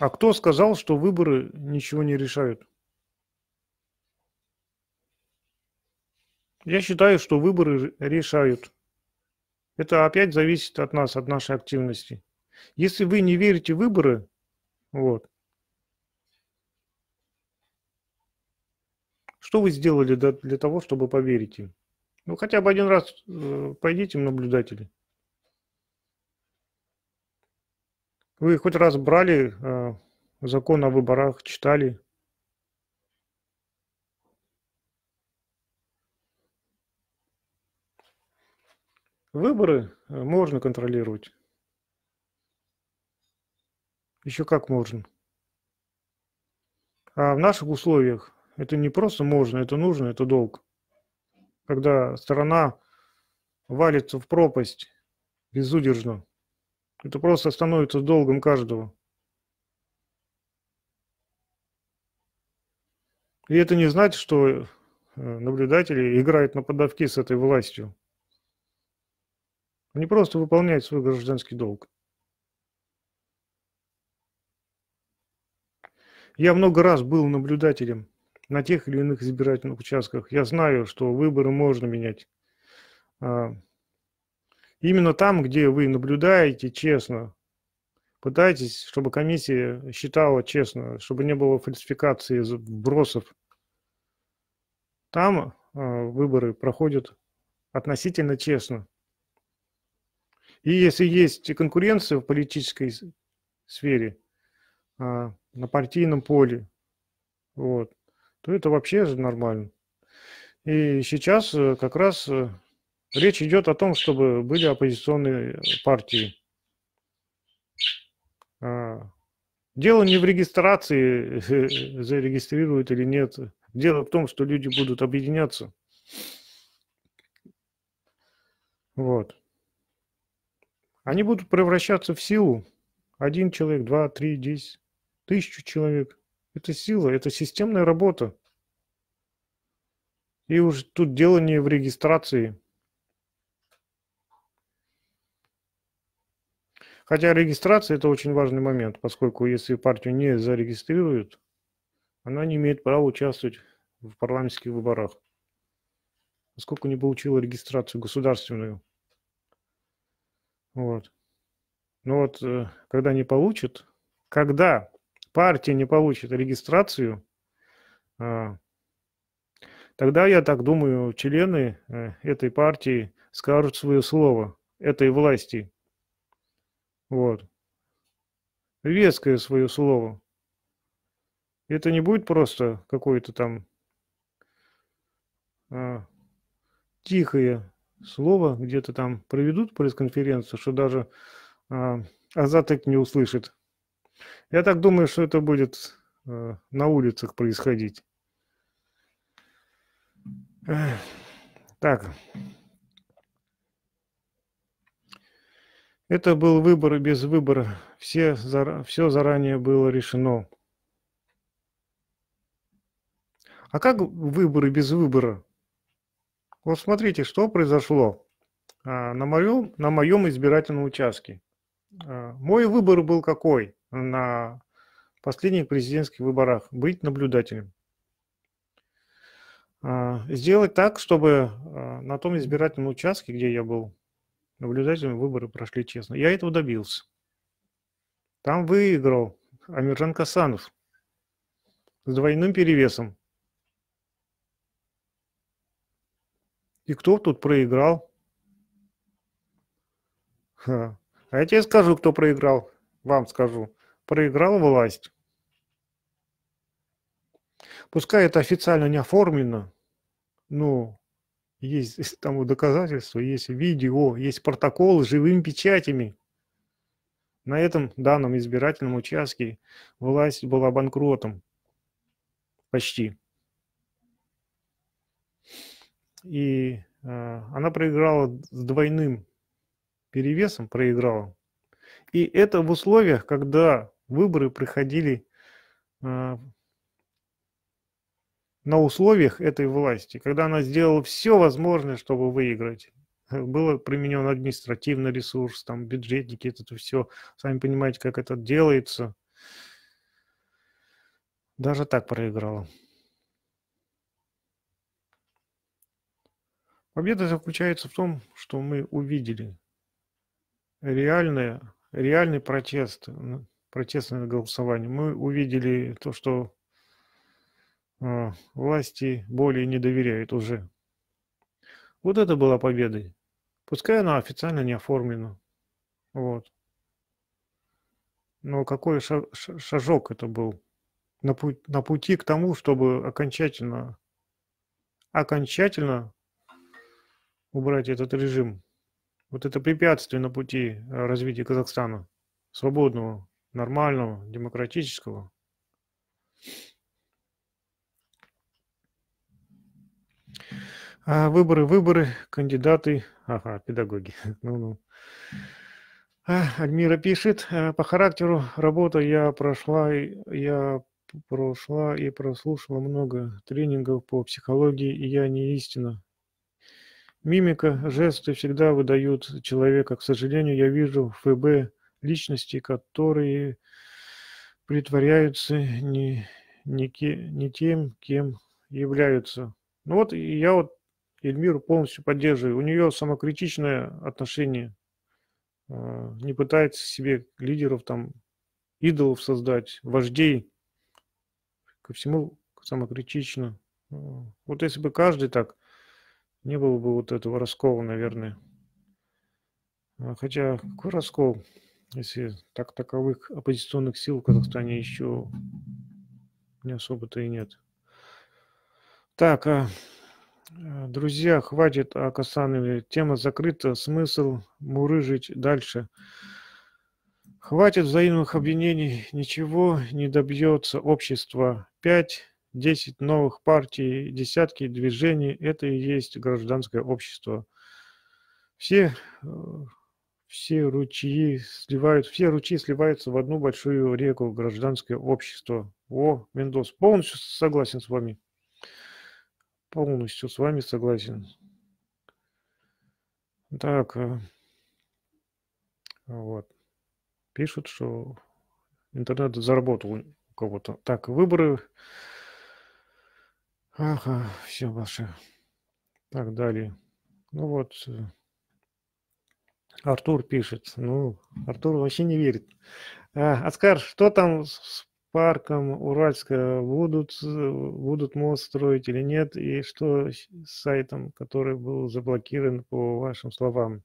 А кто сказал, что выборы ничего не решают? Я считаю, что выборы решают. Это опять зависит от нас, от нашей активности. Если вы не верите в выборы, вот, что вы сделали для того, чтобы поверить им? Ну, хотя бы один раз э, пойдите в наблюдатели. Вы хоть раз брали э, закон о выборах, читали? Выборы э, можно контролировать. Еще как можно. А в наших условиях это не просто можно, это нужно, это долг. Когда страна валится в пропасть безудержно – это просто становится долгом каждого. И это не значит, что э, наблюдатели играют на подавки с этой властью. Они просто выполняют свой гражданский долг. Я много раз был наблюдателем на тех или иных избирательных участках. Я знаю, что выборы можно менять. А, Именно там, где вы наблюдаете честно, пытайтесь, чтобы комиссия считала честно, чтобы не было фальсификации, вбросов. Там э, выборы проходят относительно честно. И если есть конкуренция в политической сфере, э, на партийном поле, вот, то это вообще же нормально. И сейчас э, как раз э, Речь идет о том, чтобы были оппозиционные партии. А, дело не в регистрации, зарегистрируют или нет. Дело в том, что люди будут объединяться. Вот. Они будут превращаться в силу. Один человек, два, три, десять, тысячу человек. Это сила, это системная работа. И уж тут дело не в регистрации. Хотя регистрация – это очень важный момент, поскольку если партию не зарегистрируют, она не имеет права участвовать в парламентских выборах, поскольку не получила регистрацию государственную. Вот. Но вот э, когда не получит, когда партия не получит регистрацию, а, тогда, я так думаю, члены э, этой партии скажут свое слово этой власти – вот. Веское свое слово. Это не будет просто какое-то там а, тихое слово, где-то там проведут пресс-конференцию, что даже а, Азатек не услышит. Я так думаю, что это будет а, на улицах происходить. Так. Это был выбор без выбора. Все, зар... все заранее было решено. А как выборы без выбора? Вот смотрите, что произошло а, на моем, на моем избирательном участке. А, мой выбор был какой на последних президентских выборах? Быть наблюдателем. А, сделать так, чтобы на том избирательном участке, где я был, наблюдателями выборы прошли честно. Я этого добился. Там выиграл Амиржан Касанов с двойным перевесом. И кто тут проиграл? Ха. А я тебе скажу, кто проиграл. Вам скажу. Проиграла власть. Пускай это официально не оформлено, но есть э, тому доказательства, есть видео, есть протокол с живыми печатями. На этом данном избирательном участке власть была банкротом. Почти. И э, она проиграла с двойным перевесом, проиграла. И это в условиях, когда выборы проходили э, на условиях этой власти, когда она сделала все возможное, чтобы выиграть. Был применен административный ресурс, там бюджетники, это все. Сами понимаете, как это делается. Даже так проиграла. Победа заключается в том, что мы увидели реальное, реальный протест, протестное голосование. Мы увидели то, что а, власти более не доверяют уже. Вот это была победой. Пускай она официально не оформлена. Вот. Но какой шажок это был на, пу на пути к тому, чтобы окончательно, окончательно убрать этот режим. Вот это препятствие на пути а, развития Казахстана, свободного, нормального, демократического. А, выборы, выборы, кандидаты, ага, педагоги. Ну-ну. А, Альмира пишет, «А, по характеру работы я прошла, я прошла и прослушала много тренингов по психологии, и я не истина. Мимика, жесты всегда выдают человека. К сожалению, я вижу ФБ личности, которые притворяются не, не, ке, не тем, кем являются. Ну вот я вот Эльмиру полностью поддерживаю. У нее самокритичное отношение. Э, не пытается себе лидеров, там, идолов создать, вождей. Ко всему самокритично. Э, вот если бы каждый так, не было бы вот этого раскола, наверное. Э, хотя какой раскол, если так таковых оппозиционных сил в Казахстане еще не особо-то и нет. Так, а Э, друзья, хватит о Касанове. Тема закрыта. Смысл мурыжить дальше. Хватит взаимных обвинений. Ничего не добьется общество. Пять, десять новых партий, десятки движений. Это и есть гражданское общество. Все, э, все ручьи сливают, все ручьи сливаются в одну большую реку гражданское общество. О, Мендос, полностью согласен с вами полностью с вами согласен. Так, э, вот. Пишут, что интернет заработал у кого-то. Так, выборы. Ага, все ваши. Так, далее. Ну вот, э, Артур пишет. Ну, Артур вообще не верит. А, Оскар, что там с парком Уральска будут, э, будут мост строить или нет, и что с сайтом, который был заблокирован, по вашим словам.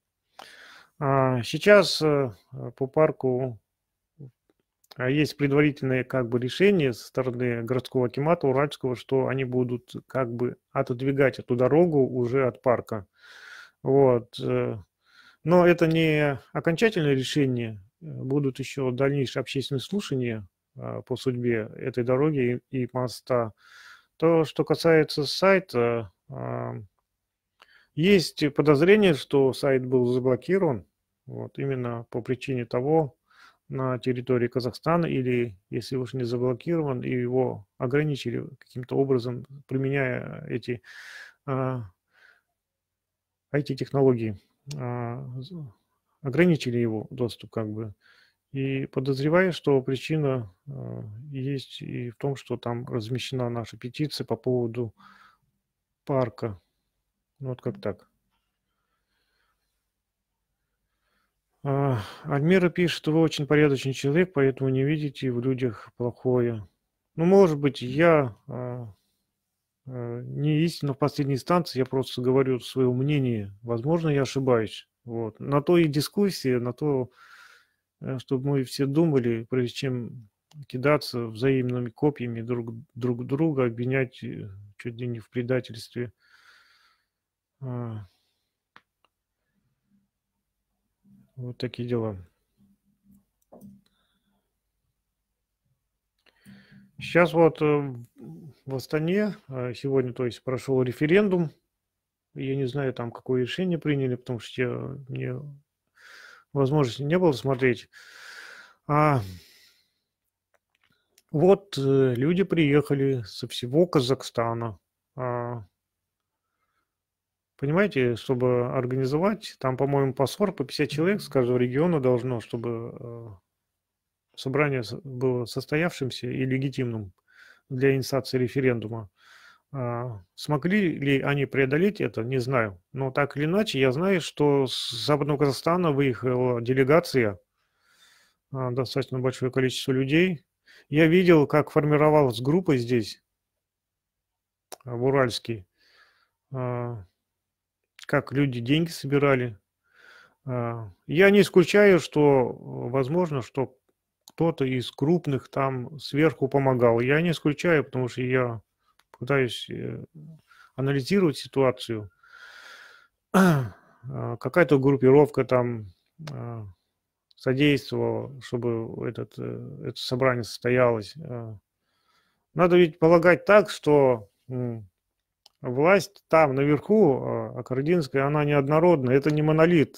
А, сейчас э, по парку а, есть предварительное как бы решение со стороны городского акимата Уральского, что они будут как бы отодвигать эту дорогу уже от парка. Вот. Э, но это не окончательное решение, будут еще дальнейшие общественные слушания а, по судьбе этой дороги и моста. То, что касается сайта, а, есть подозрение, что сайт был заблокирован вот, именно по причине того, на территории Казахстана, или если уж не заблокирован, и его ограничили каким-то образом, применяя эти а, IT-технологии, а, ограничили его доступ как бы. И подозреваю, что причина э, есть и в том, что там размещена наша петиция по поводу парка. Ну, вот как так. А, Альмира пишет, вы очень порядочный человек, поэтому не видите в людях плохое. Ну, может быть, я а, э, не истинно в последней инстанции, я просто говорю свое мнение. Возможно, я ошибаюсь. Вот. На то и дискуссия, на то Э, чтобы мы все думали, прежде чем кидаться взаимными копьями друг, друг друга, обвинять э, чуть ли не в предательстве. А. Вот такие дела. Сейчас вот э, в Астане а, сегодня, то есть, прошел референдум. Я не знаю, там какое решение приняли, потому что я, мне возможности не было смотреть. А вот э, люди приехали со всего Казахстана. А, понимаете, чтобы организовать, там, по-моему, по 40, по 50 человек с каждого региона должно, чтобы э, собрание было состоявшимся и легитимным для инициации референдума. А, смогли ли они преодолеть это, не знаю. Но так или иначе, я знаю, что с Западного Казахстана выехала делегация, а, достаточно большое количество людей. Я видел, как формировалась группа здесь, в Уральске, а, как люди деньги собирали. Я не исключаю, что возможно, что кто-то из крупных там сверху помогал. Я не исключаю, потому что я пытаюсь э, анализировать ситуацию. А, какая-то группировка там а, содействовала, чтобы этот, э, это собрание состоялось. А, надо ведь полагать так, что власть там, наверху, аккординская, она неоднородна, это не монолит.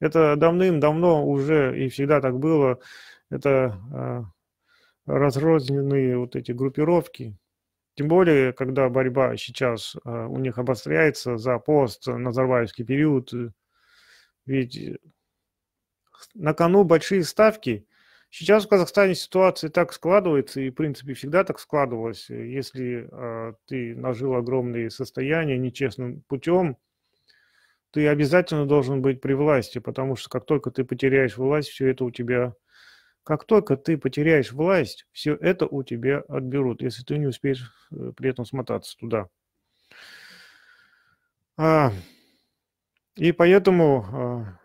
Это давным-давно уже и всегда так было. Это разрозненные вот эти группировки. Тем более, когда борьба сейчас э, у них обостряется за пост э, Назарбаевский период, э. ведь на кону большие ставки. Сейчас в Казахстане ситуация так складывается, и в принципе всегда так складывалось. Если ты нажил огромные состояния нечестным путем, ты обязательно должен быть при власти, потому что как только ты потеряешь власть, все это у тебя как только ты потеряешь власть, все это у тебя отберут, если ты не успеешь э, при этом смотаться туда. А, и поэтому а,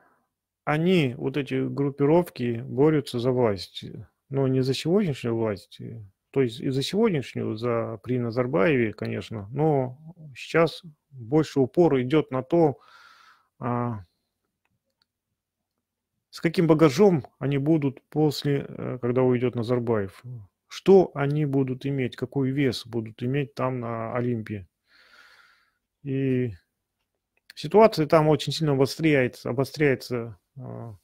они, вот эти группировки, борются за власть. Но не за сегодняшнюю власть, то есть и за сегодняшнюю, за, при Назарбаеве, конечно, но сейчас больше упор идет на то, а, с каким багажом они будут после, э, когда уйдет Назарбаев? Что они будут иметь, какой вес будут иметь там на Олимпии? И ситуация там очень сильно обостряется. обостряется. А.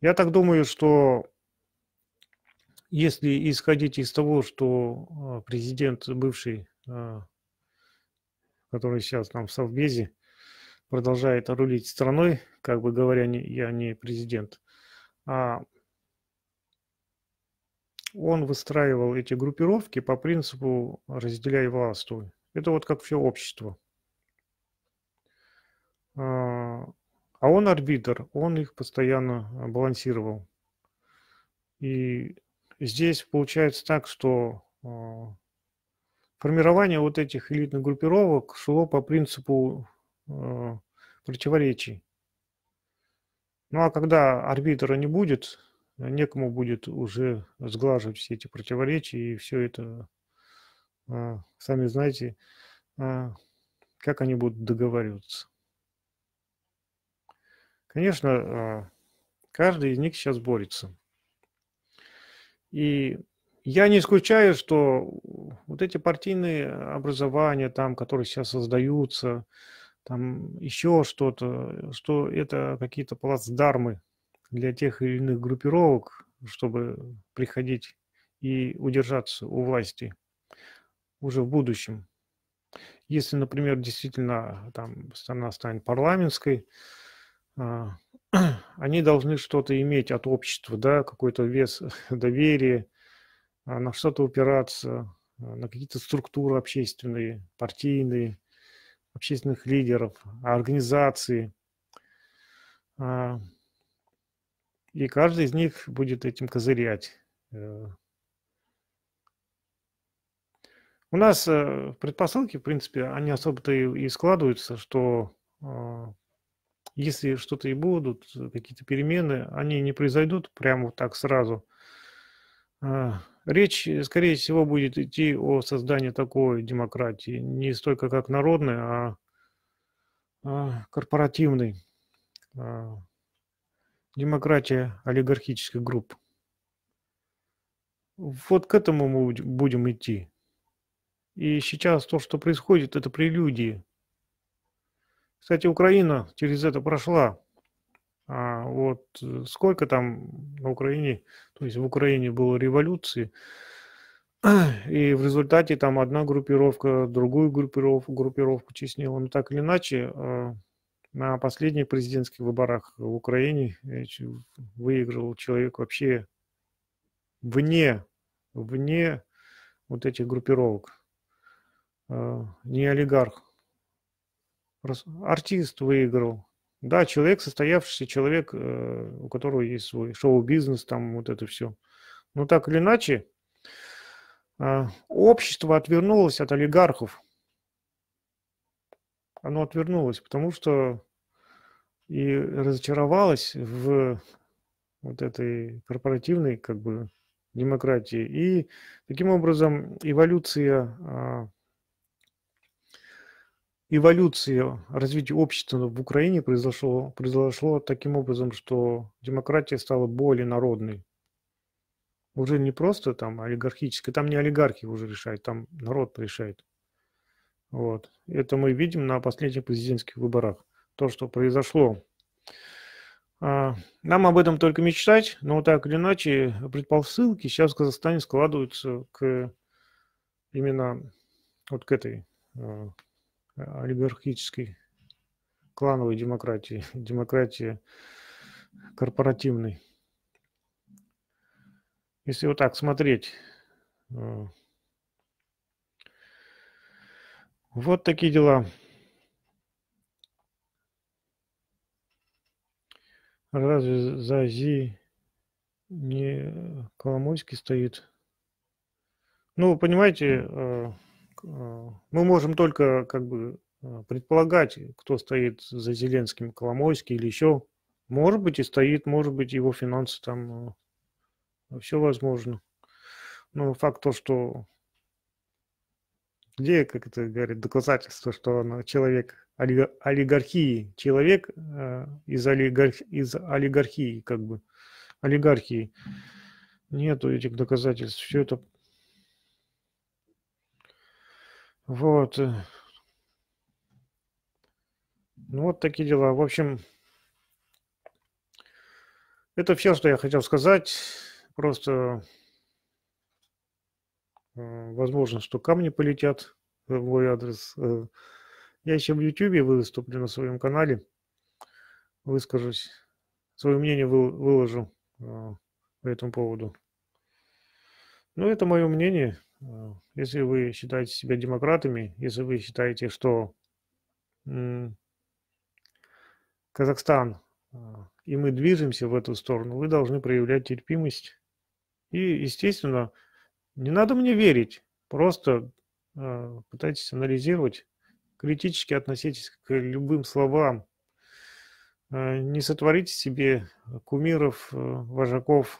Я так думаю, что если исходить из того, что а, президент бывший, а, который сейчас там в Совбезе, продолжает рулить страной, как бы говоря, не, я не президент, а он выстраивал эти группировки по принципу «разделяй властвуй». Это вот как все общество. А, а он арбитр, он их постоянно балансировал. И здесь получается так, что а, формирование вот этих элитных группировок шло по принципу Э, противоречий. Ну а когда арбитра не будет, некому будет уже сглаживать все эти противоречия и все это, э, сами знаете, э, как они будут договариваться. Конечно, каждый из них сейчас борется. И я не исключаю, что вот эти партийные образования, там, которые сейчас создаются, там еще что-то, что это какие-то плацдармы для тех или иных группировок, чтобы приходить и удержаться у власти уже в будущем. Если, например, действительно там страна станет парламентской, а, они должны что-то иметь от общества, да, какой-то вес доверия, а, на что-то упираться, а, на какие-то структуры общественные, партийные – общественных лидеров, организаций. А, и каждый из них будет этим козырять. Э, у нас э, предпосылки, в принципе, они особо-то и складываются, что э, если что-то и будут, какие-то перемены, они не произойдут прямо вот так сразу. Речь, э, скорее всего, будет идти о создании такой демократии, не столько как народной, а, а корпоративной. А, демократия олигархических групп. Вот к этому мы будем идти. И сейчас то, что происходит, это прелюдии. Кстати, Украина через это прошла. А, вот э, сколько там на Украине, то есть в Украине было революции, и в результате там одна группировка, другую группировку, группировку чистила. Но ну, так или иначе, э, на последних президентских выборах в Украине э, выиграл человек вообще вне, вне вот этих группировок. Не олигарх. Артист выиграл, да, человек, состоявшийся человек, э, у которого есть свой шоу-бизнес, там вот это все. Но так или иначе, э, общество отвернулось от олигархов. Оно отвернулось, потому что и разочаровалось в вот этой корпоративной как бы демократии. И таким образом эволюция а, эволюции развития общества в Украине произошло, произошло таким образом, что демократия стала более народной. Уже не просто там олигархическая, там не олигархи уже решают, там народ решает. Вот. Это мы видим на последних президентских выборах. То, что произошло. А, нам об этом только мечтать, но так или иначе предпосылки сейчас в Казахстане складываются к именно вот к этой а, олигархической клановой демократии, демократии корпоративной. Если вот так смотреть, э, вот такие дела. Разве за Зи не Коломойский стоит? Ну, вы понимаете, Э, мы можем только как бы э, предполагать, кто стоит за Зеленским, Коломойский или еще. Может быть и стоит, может быть его финансы там, э, все возможно. Но факт то, что где, как это говорит, доказательство, что он человек олигархии, человек э, из, олигарх, из олигархии, как бы, олигархии. Нету этих доказательств. Все это Вот. Э, ну, вот такие дела. В общем, это все, что я хотел сказать. Просто э, возможно, что камни полетят в мой адрес. Э, я еще в Ютубе выступлю на своем канале, выскажусь, свое мнение выложу по этому поводу. Ну, это мое мнение. Э, если вы считаете себя демократами, если вы считаете, что Казахстан э, и мы движемся в эту сторону, вы должны проявлять терпимость. И, естественно, не надо мне верить, просто э, пытайтесь анализировать, критически относитесь к любым словам, не сотворите себе кумиров, вожаков,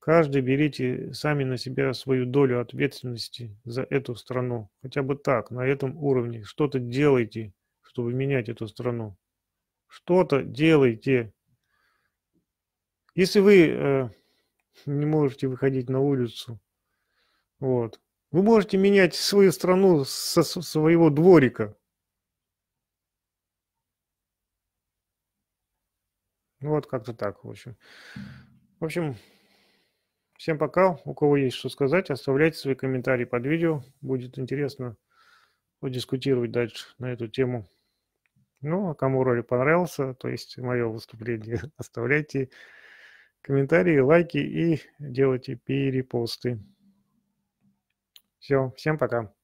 Каждый берите сами на себя свою долю ответственности за эту страну. Хотя бы так, на этом уровне. Что-то делайте, чтобы менять эту страну. Что-то делайте. Если вы э, не можете выходить на улицу, вот, вы можете менять свою страну со, со своего дворика. Вот как-то так, в общем. В общем, Всем пока. У кого есть что сказать, оставляйте свои комментарии под видео. Будет интересно подискутировать дальше на эту тему. Ну, а кому ролик понравился, то есть мое выступление, оставляйте комментарии, лайки и делайте перепосты. Все, всем пока.